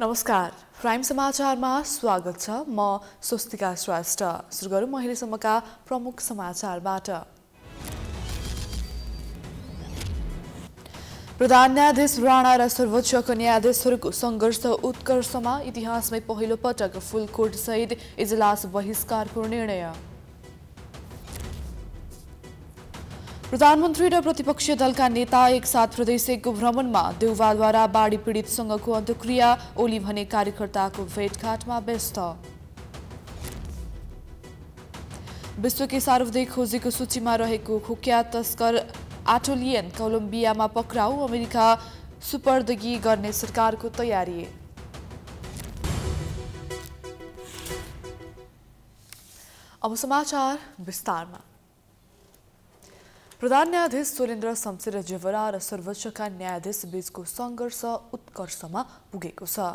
नमस्कार प्राइम समाचारमा स्वागत छ म स्वस्तिका श्रेष्ठ सुरु गरौँ अहिलेसम्मका प्रमुख समाचारबाट प्रधान न्यायाधीश राणा र सर्वोच्चको न्यायाधीशहरूको सङ्घर्ष उत्कर्षमा इतिहासमै पहिलो पटक सहित इजलास बहिष्कारको निर्णय प्रधानमन्त्री र प्रतिपक्षी दलका नेता एकसाथ प्रदेशको भ्रमणमा देउवाद्वारा बाढी पीडितसँगको अन्तक्रिया ओली भने कार्यकर्ताको भेटघाटमा व्यस्त विश्वकै सार्वजनिक खोजीको सूचीमा रहेको खुकिया तस्कर आटोलियन कोलम्बियामा पक्राउ अमेरिका सुपर्दगी गर्ने सरकारको तयारी अब समाचार विस्तारमा प्रधान न्यायाधीश सुरेन्द्र शमशेर जेवरा र सर्वोच्चका न्यायाधीश बीचको सङ्घर्ष उत्कर्षमा पुगेको छ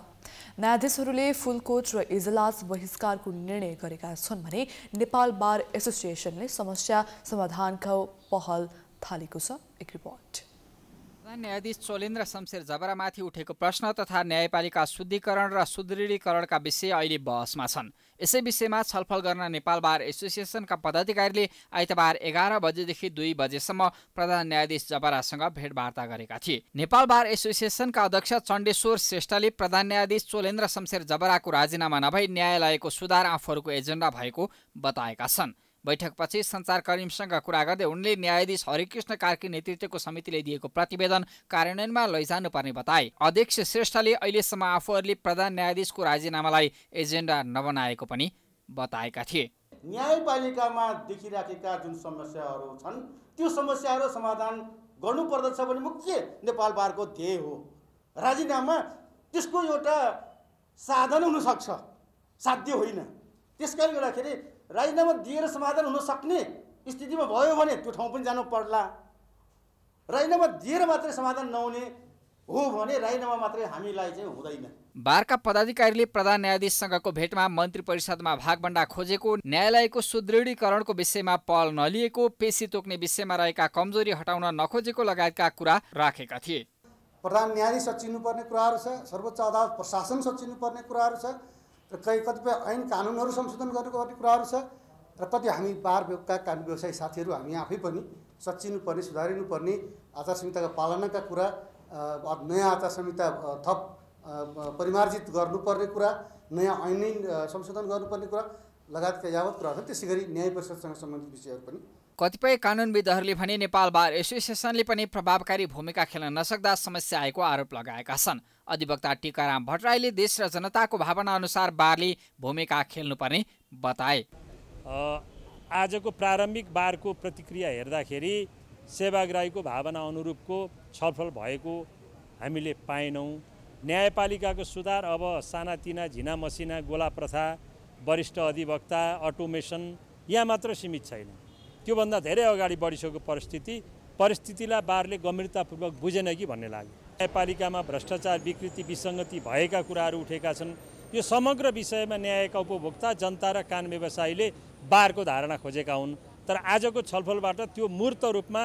न्यायाधीशहरूले फुलकोट र इजलास बहिष्कारको निर्णय गरेका छन् भने नेपाल बार एसोसिएसनले समस्या समाधानको पहल थालेको छ एक रिपोर्ट न्यायाधीश चोलेन्द्र शमशेर जबरामाथि उठेको प्रश्न तथा न्यायपालिका शुद्धिकरण र सुदृढीकरणका विषय अहिले बहसमा छन् यसै विषयमा छलफल गर्न नेपाल बार एसोसिएसनका पदाधिकारीले आइतबार एघार बजेदेखि दुई बजेसम्म प्रधान न्यायाधीश जबरासँग भेटवार्ता गरेका थिए नेपाल बार एसोसिएसनका अध्यक्ष चण्डेश्वर श्रेष्ठले प्रधान न्यायाधीश चोलेन्द्र शमशेर जबराको राजीनामा नभई न्यायालयको सुधार आफूहरूको एजेन्डा भएको बताएका छन् बैठकपछि सञ्चारकर्मीसँग कुरा गर्दै उनले न्यायाधीश हरिकृष्ण कार्की नेतृत्वको समितिले दिएको प्रतिवेदन कार्यान्वयनमा लैजानुपर्ने बताए अध्यक्ष श्रेष्ठले अहिलेसम्म आफूहरूले प्रधान न्यायाधीशको राजीनामालाई एजेन्डा नबनाएको पनि बताएका थिए न्यायपालिकामा देखिराखेका जुन समस्याहरू छन् त्यो समस्याहरू समाधान गर्नुपर्दछ भने मुख्य नेपाल बारको ध्येय हो राजीनामा त्यसको एउटा साधन हुनसक्छ साध्य होइन त्यस कारणले गर्दाखेरि राजीनामा दिएर समाधान हुन सक्ने स्थितिमा भयो भने त्यो ठाउँ पनि जानु पर्ला राजीनामा दिएर मात्रै समाधान नहुने हो भने राजीनामा मात्रै हामीलाई चाहिँ हुँदैन बारका पदाधिकारीले प्रधान न्यायाधीशसँगको भेटमा मन्त्री परिषदमा भागभन्डा खोजेको न्यायालयको सुदृढीकरणको विषयमा पहल नलिएको पेशी तोक्ने विषयमा रहेका कमजोरी हटाउन नखोजेको लगायतका कुरा राखेका थिए प्रधान न्यायाधीश सचिनुपर्ने कुराहरू छ सर्वोच्च अदालत प्रशासन सचिनुपर्ने कुराहरू छ र कहीँ कतिपय ऐन कानुनहरू संशोधन गर्नुपर्ने कुराहरू छ र कति हामी बार कानुन व्यवसायी साथीहरू हामी आफै पनि सचिनुपर्ने सुधारिनुपर्ने आचार संहिताको पालनाका कुरा नयाँ आचार संहिता थप परिमार्जित गर्नुपर्ने कुरा नयाँ ऐन संशोधन गर्नुपर्ने कुरा लगायतका यावत कुराहरू त्यसै गरी न्याय परिषदसँग सम्बन्धित विषयहरू पनि कतिपय कानुनविदहरूले भने नेपाल बार एसोसिएसनले पनि प्रभावकारी भूमिका खेल्न नसक्दा समस्या आएको आरोप लगाएका छन् अधिवक्ता टिकाराम भट्टराईले देश र जनताको भावना अनुसार बारले भूमिका खेल्नुपर्ने बताए आजको प्रारम्भिक बारको प्रतिक्रिया हेर्दाखेरि सेवाग्राहीको भावना अनुरूपको छलफल भएको हामीले पाएनौँ न्यायपालिकाको सुधार अब सानातिना झिना मसिना गोला प्रथा वरिष्ठ अधिवक्ता अटोमेसन यहाँ मात्र सीमित छैन त्योभन्दा धेरै अगाडि बढिसकेको परिस्थिति परिस्थितिलाई बारले गम्भीरतापूर्वक बुझेन कि भन्ने लाग्यो न्यायपालिकामा भ्रष्टाचार विकृति विसङ्गति भएका कुराहरू उठेका छन् यो समग्र विषयमा न्यायका उपभोक्ता जनता र कान व्यवसायीले बारको धारणा खोजेका हुन् तर आजको छलफलबाट त्यो मूर्त रूपमा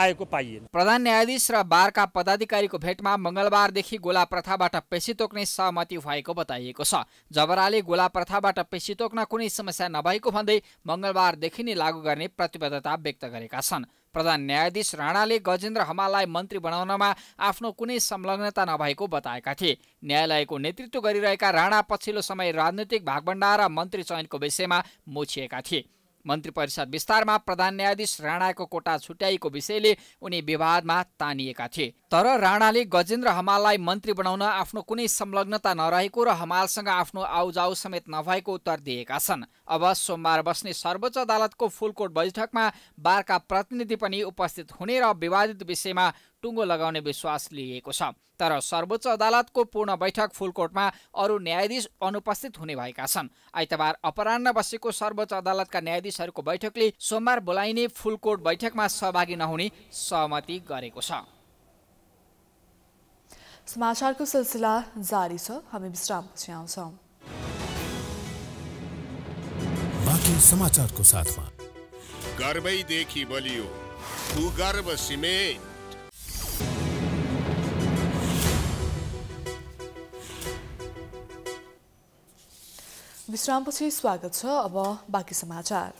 आएको पाइएन प्रधान न्यायाधीश र बारका पदाधिकारीको भेटमा मङ्गलबारदेखि गोला प्रथाबाट पेसी तोक्ने सहमति भएको बताइएको छ जबराले गोला प्रथाबाट पेसी तोक्न कुनै समस्या नभएको भन्दै मङ्गलबारदेखि नै लागू गर्ने प्रतिबद्धता व्यक्त गरेका छन् प्रधान न्यायाधीश राणाले गजेन्द्र हमाललाई मन्त्री बनाउनमा आफ्नो कुनै संलग्नता नभएको बताएका थिए न्यायालयको नेतृत्व गरिरहेका राणा पछिल्लो समय राजनैतिक भागभण्डा र मन्त्री चयनको विषयमा मुछिएका थिए मन्त्री परिषद विस्तारमा प्रधान न्यायाधीश राणाको कोटा छुट्याइएको विषयले उनी विवादमा तानिएका थिए तर राणाले गजेन्द्र हमाललाई मन्त्री बनाउन आफ्नो कुनै संलग्नता नरहेको र हमालसँग आफ्नो आउजाउ समेत नभएको उत्तर दिएका छन् अब सोमबार बस्ने सर्वोच्च अदालतको फुलकोट बैठकमा बारका प्रतिनिधि पनि उपस्थित हुने र विवादित विषयमा टुङ्गो लगाउने विश्वास लिएको छ तर सर्वोच्च अदालतको पूर्ण बैठक फुलकोटमा अरू न्यायाधीश अनुपस्थित हुने भएका छन् आइतबार अपरान्न बसेको सर्वोच्च अदालतका न्यायाधीशहरूको बैठकले सोमबार बोलाइने फुलकोट बैठकमा सहभागी नहुने सहमति गरेको छ समाचारको सिलसिला जारी छ हामी विश्रामपछि आउँछौँ बाँकी समाचारको साथमा बलियो विश्रामपछि स्वागत छ अब बाँकी समाचार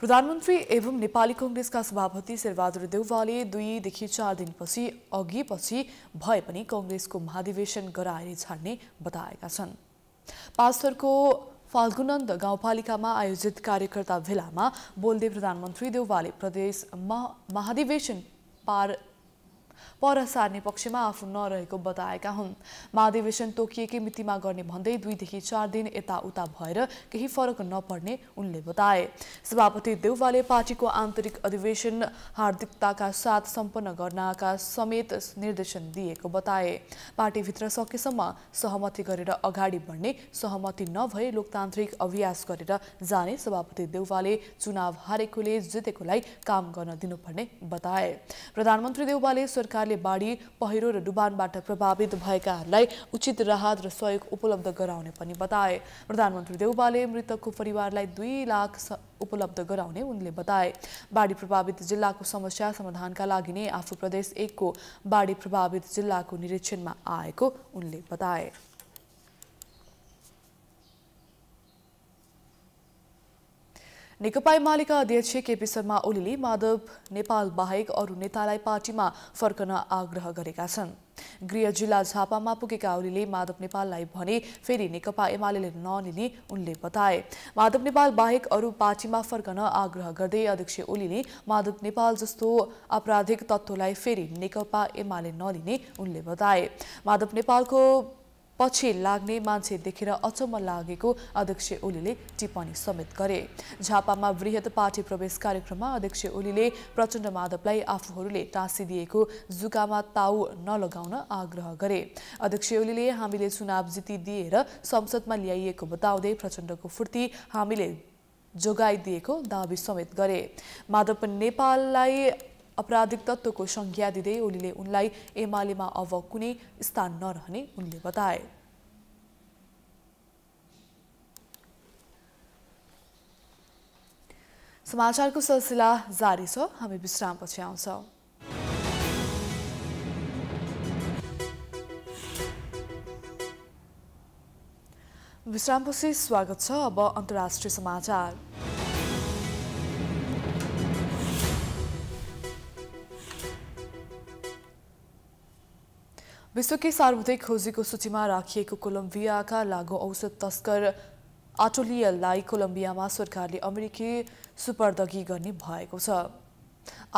प्रधानमन्त्री एवं नेपाली कङ्ग्रेसका सभापति शेरबहादुर देउवाले दुईदेखि चार दिनपछि अघि पछि भए पनि कङ्ग्रेसको महाधिवेशन गराएर छाड्ने बताएका छन् पास्थरको फाल्गुनन्द गाउँपालिकामा आयोजित कार्यकर्ता भेलामा बोल्दै प्रधानमन्त्री देउवाले प्रदेश महाधिवेशन पार पर सार्ने पक्षमा आफू नरहेको बताएका हुन् महाधिवेशन तोकिएकै मितिमा गर्ने भन्दै दुईदेखि चार दिन यताउता भएर केही फरक नपर्ने उनले बताए सभापति देउवाले पार्टीको आन्तरिक अधिवेशन हार्दिकताका साथ सम्पन्न गर्नका समेत निर्देशन दिएको बताए पार्टीभित्र सकेसम्म सहमति गरेर अगाडि बढ्ने सहमति नभए लोकतान्त्रिक अभ्यास गरेर जाने सभापति देउवाले चुनाव हारेकोले जितेकोलाई काम गर्न दिनुपर्ने बताए प्रधानमन्त्री देउवाले सरकार सरकारले बाढी पहिरो र डुबानबाट प्रभावित भएकाहरूलाई उचित राहत र सहयोग उपलब्ध गराउने पनि बताए प्रधानमन्त्री देउबाले मृतकको परिवारलाई दुई लाख उपलब्ध गराउने उनले बताए बाढी प्रभावित जिल्लाको समस्या समाधानका लागि नै आफू प्रदेश एकको बाढी प्रभावित जिल्लाको निरीक्षणमा आएको उनले बताए नेकपा एमालेका अध्यक्ष केपी शर्मा ओलीले माधव नेपाल बाहेक अरू नेतालाई पार्टीमा फर्कन आग्रह गरेका छन् गृह जिल्ला झापामा पुगेका ओलीले माधव नेपाललाई भने फेरि नेकपा एमाले नलिने उनले बताए माधव नेपाल बाहेक अरू पार्टीमा फर्कन आग्रह गर्दै अध्यक्ष ओलीले माधव नेपाल जस्तो आपराधिक तत्त्वलाई फेरि नेकपा एमाले नलिने उनले बताए माधव नेपालको पछि लाग्ने मान्छे देखेर अचम्म लागेको अध्यक्ष ओलीले टिप्पणी समेत गरे झापामा वृहत पार्टी प्रवेश कार्यक्रममा अध्यक्ष ओलीले प्रचण्ड माधवलाई आफूहरूले टाँसिदिएको जुकामा ताउ नलगाउन आग्रह गरे अध्यक्ष ओलीले हामीले चुनाव दिएर संसदमा ल्याइएको बताउँदै प्रचण्डको फुर्ती हामीले जोगाइदिएको दावी समेत गरे माधव नेपाललाई अपराधिक तत्त्वको संज्ञा दिँदै ओलीले उनलाई एमालेमा अब कुनै स्थान नरहने उनले बताए समाचारको सिलसिला जारी छ हामी विश्रामपछि आउँछौँ विश्रामपछि स्वागत छ अब अन्तर्राष्ट्रिय समाचार विश्वकै सार्वधिक खोजीको सूचीमा राखिएको कोलम्बियाका लागु औषध तस्कर आटोलियललाई कोलम्बियामा सरकारले अमेरिकी सुपर्दगी गर्ने भएको छ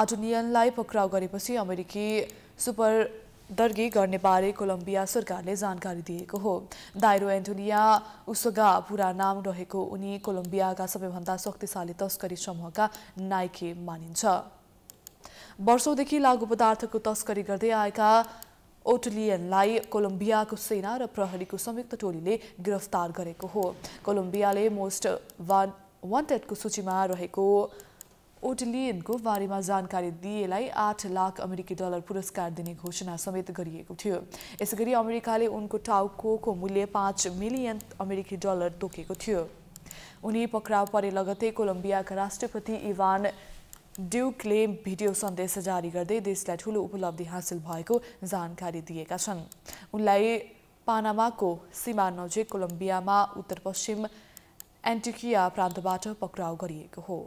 आटोलियनलाई पक्राउ गरेपछि अमेरिकी सुपरदर्गी गर्ने बारे कोलम्बिया सरकारले जानकारी दिएको हो दाइरो एन्टोनिया उसगा पुरा नाम रहेको उनी कोलम्बियाका सबैभन्दा शक्तिशाली तस्करी समूहका नाइके मानिन्छ वर्षौँदेखि लागु पदार्थको तस्करी गर्दै आएका ओटलियनलाई कोलम्बियाको सेना र प्रहरीको संयुक्त टोलीले गिरफ्तार गरेको हो कोलम्बियाले मोस्ट वान वान्टेडको सूचीमा रहेको ओटलियनको बारेमा जानकारी दिएलाई आठ लाख अमेरिकी डलर पुरस्कार दिने घोषणा समेत गरिएको थियो यसै अमेरिकाले उनको टाउको मूल्य पाँच मिलियन अमेरिकी डलर तोकेको थियो उनी पक्राउ परे लगतै कोलम्बियाका राष्ट्रपति इभान ड्युकले भिडियो सन्देश जारी गर्दै देशलाई ठूलो उपलब्धि हासिल भएको जानकारी दिएका छन् उनलाई पानामाको सीमा नजिक कोलम्बियामा उत्तर पश्चिम एन्टिकिया प्रान्तबाट पक्राउ गरिएको हो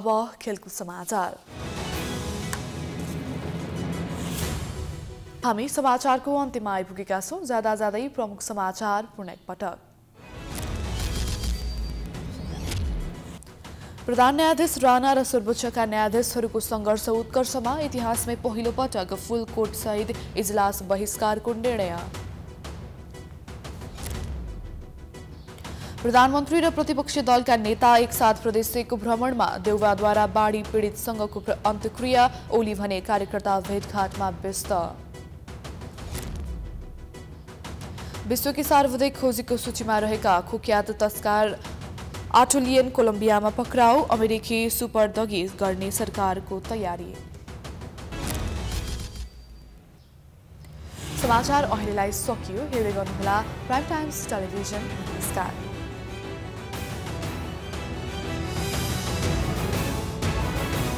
अब खेलकुद समाचार हामी समाचारको अन्त्यमा आइपुगेका छौँ जाँदा जाँदै प्रमुख समाचार पुनः पटक प्रधान न्यायाधीश राणा र सर्वोच्चका न्यायाधीशहरूको सङ्घर्ष उत्कर्षमा इतिहासमै पहिलो पटक फुल सहित इजलास बहिष्कारको निर्णय प्रधानमन्त्री र प्रतिपक्षी दलका नेता एकसाथ प्रदेशको भ्रमणमा देउवाद्वारा बाढी पीडितसँगको अन्तक्रिया ओली भने कार्यकर्ता भेटघाटमा व्यस्त विश्वकी सार्वधिक खोजीको सूचीमा रहेका कुख्यात तस्कार आटोलियन कोलम्बियामा पक्राउ अमेरिकी सुपर दगी गर्ने सरकारको तयारी समाचार अहिलेलाई सकियो हेर्दै गर्नुहोला प्राइम टाइम्स टेलिभिजन नमस्कार